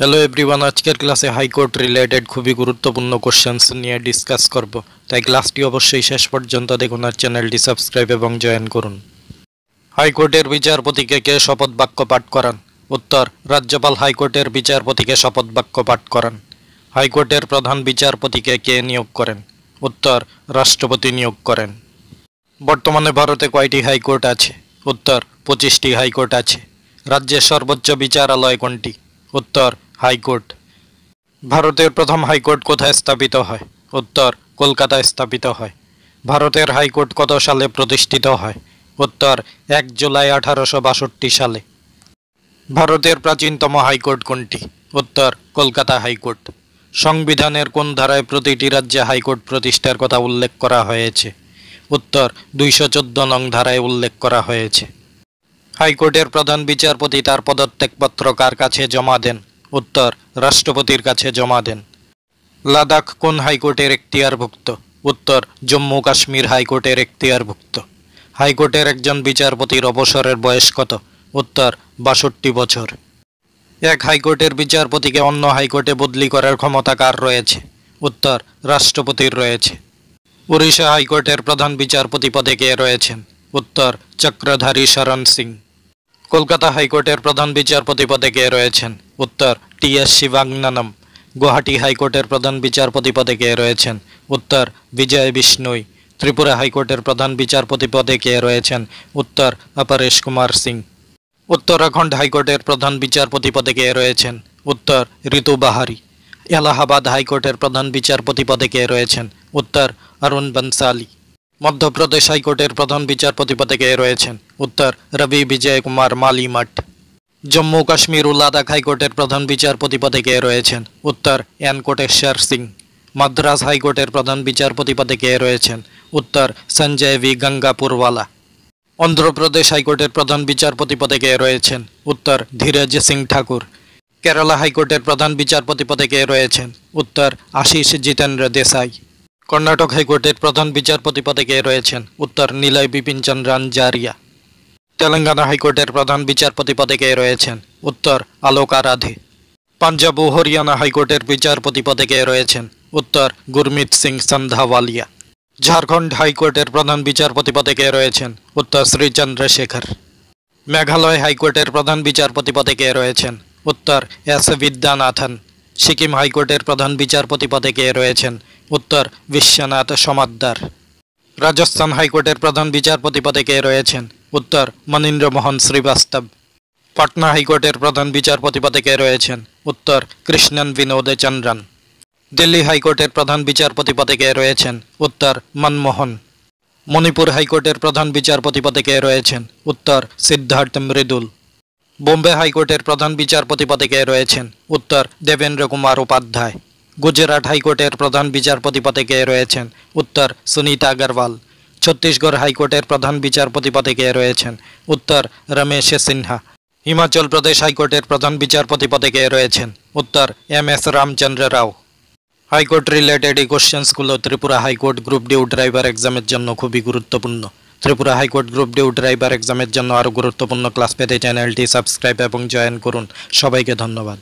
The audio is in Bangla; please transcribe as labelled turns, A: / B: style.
A: হ্যালো এভরিওয়ান আজকের ক্লাসে হাইকোর্ট রিলেটেড খুবই গুরুত্বপূর্ণ কোশ্চেন্স নিয়ে ডিসকাস করব তাই ক্লাসটি অবশ্যই শেষ পর্যন্ত দেখুন আর চ্যানেলটি সাবস্ক্রাইব এবং জয়েন করুন হাইকোর্টের বিচারপতিকে কে শপথ বাক্য পাঠ করান উত্তর রাজ্যপাল হাইকোর্টের বিচারপতিকে শপথ বাক্য পাঠ করান হাইকোর্টের প্রধান বিচারপতিকে কে নিয়োগ করেন উত্তর রাষ্ট্রপতি নিয়োগ করেন বর্তমানে ভারতে কয়টি হাইকোর্ট আছে উত্তর পঁচিশটি হাইকোর্ট আছে রাজ্যের সর্বোচ্চ বিচারালয় কোনটি উত্তর হাইকোর্ট ভারতের প্রথম হাইকোর্ট কোথায় স্থাপিত হয় উত্তর কলকাতায় স্থাপিত হয় ভারতের হাইকোর্ট কত সালে প্রতিষ্ঠিত হয় উত্তর এক জুলাই আঠারোশো সালে ভারতের প্রাচীনতম হাইকোর্ট কোনটি উত্তর কলকাতা হাইকোর্ট সংবিধানের কোন ধারায় প্রতিটি রাজ্যে হাইকোর্ট প্রতিষ্ঠার কথা উল্লেখ করা হয়েছে উত্তর দুইশো নং ধারায় উল্লেখ করা হয়েছে হাইকোর্টের প্রধান বিচারপতি তার পদত্যাগপত্র কার কাছে জমা দেন উত্তর রাষ্ট্রপতির কাছে জমা দেন লাদাখ কোন হাইকোর্টের এখতিয়ারভুক্ত উত্তর জম্মু কাশ্মীর হাইকোর্টের এখতিয়ারভুক্ত হাইকোর্টের একজন বিচারপতির অবসরের বয়স কত উত্তর বাষট্টি বছর এক হাইকোর্টের বিচারপতিকে অন্য হাইকোর্টে বদলি করার ক্ষমতা কার রয়েছে উত্তর রাষ্ট্রপতির রয়েছে উড়িষ্যা হাইকোর্টের প্রধান বিচারপতি পদে কে রয়েছেন উত্তর চক্রধারী শরণ সিং কলকাতা হাইকোর্টের প্রধান বিচারপতি পদে কে রয়েছেন উত্তর টি এস শিবাঙ্গানম গুয়াহাটি হাইকোর্টের প্রধান বিচারপতি পদে কে রয়েছেন উত্তর বিজয় বিষ্ণুই ত্রিপুরা হাইকোর্টের প্রধান বিচারপতি পদে কে রয়েছেন উত্তর অপরেশ কুমার সিং উত্তরাখণ্ড হাইকোর্টের প্রধান বিচারপতি পদে কে রয়েছেন উত্তর ঋতু বাহারি এলাহাবাদ হাইকোর্টের প্রধান বিচারপতি পদে কে রয়েছেন উত্তর অরুণ বনসালি মধ্যপ্রদেশ হাইকোর্টের প্রধান বিচারপতি পদে কে রয়েছেন উত্তর রবি বিজয় কুমার মালিমঠ জম্মু কাশ্মীর ও লাদাখ হাইকোর্টের প্রধান বিচারপতি পদে কে রয়েছেন উত্তর এন কোটেশ্বর সিং মাদ্রাজ হাইকোর্টের প্রধান বিচারপতি পদে কে রয়েছেন উত্তর সঞ্জয় ভি গঙ্গাপুরওয়ালা অন্ধ্রপ্রদেশ হাইকোর্টের প্রধান বিচারপতি পদে কে রয়েছেন উত্তর ধীরজ সিং ঠাকুর কেরালা হাইকোর্টের প্রধান বিচারপতি পদে কে রয়েছেন উত্তর আশিস জিতেন্দ্র দেশাই কর্ণাটক হাইকোর্টের প্রধান বিচারপতি পদে কে রয়েছেন উত্তর নীলয় বিপিন চন্দ্রান জারিয়া তেলেঙ্গানা হাইকোর্টের প্রধান বিচারপতি পদে কে রয়েছেন উত্তর আলোক আরাধে পাঞ্জাব ও হরিয়ানা হাইকোর্টের বিচারপতি পদে কে রয়েছেন উত্তর গুরমিত সিং সন্ধাওয়ালিয়া ঝাড়খণ্ড হাইকোর্টের প্রধান বিচারপতি পদে কে রয়েছেন উত্তর শ্রী চন্দ্রশেখর মেঘালয় হাইকোর্টের প্রধান বিচারপতি পদে কে রয়েছেন উত্তর এস বিদ্যানাথন সিকিম হাইকোর্টের প্রধান বিচারপতি পদে কে রয়েছেন উত্তর বিশ্বনাথ সমাদ্দার রাজস্থান হাইকোর্টের প্রধান বিচারপতি পদে কে রয়েছেন উত্তর মনীন্দ্রমোহন শ্রীবাস্তব পাটনা হাইকোর্টের প্রধান বিচারপতি পদে কে রয়েছেন উত্তর কৃষ্ণন বিনোদে চন্দ্রন দিল্লি হাইকোর্টের প্রধান বিচারপতি পদে কে রয়েছেন উত্তর মনমোহন মণিপুর হাইকোর্টের প্রধান বিচারপতি পদে কে রয়েছেন উত্তর সিদ্ধার্থ মৃদুল বোম্বে হাইকোর্টের প্রধান বিচারপতি পদে কে রয়েছেন উত্তর দেবেন্দ্র কুমার উপাধ্যায় গুজরাট হাইকোর্টের প্রধান বিচারপতি পদে কে রয়েছেন উত্তর সুনীতা আগরওয়াল ছত্তিশগড় হাইকোর্টের প্রধান বিচারপতি পদে কে রয়েছেন উত্তর রমেশ সিনহা হিমাচল প্রদেশ হাইকোর্টের প্রধান বিচারপতি পদে কে রয়েছেন উত্তর M S Ramchandra Rao high court related এই কোশ্চেন্সগুলো Tripura high court group D driver এক্সামের জন্য খুবই গুরুত্বপূর্ণ Tripura high court group D driver এক্সামের জন্য আরও গুরুত্বপূর্ণ ক্লাস পেতে চ্যানেলটি সাবস্ক্রাইব এবং জয়েন করুন সবাইকে ধন্যবাদ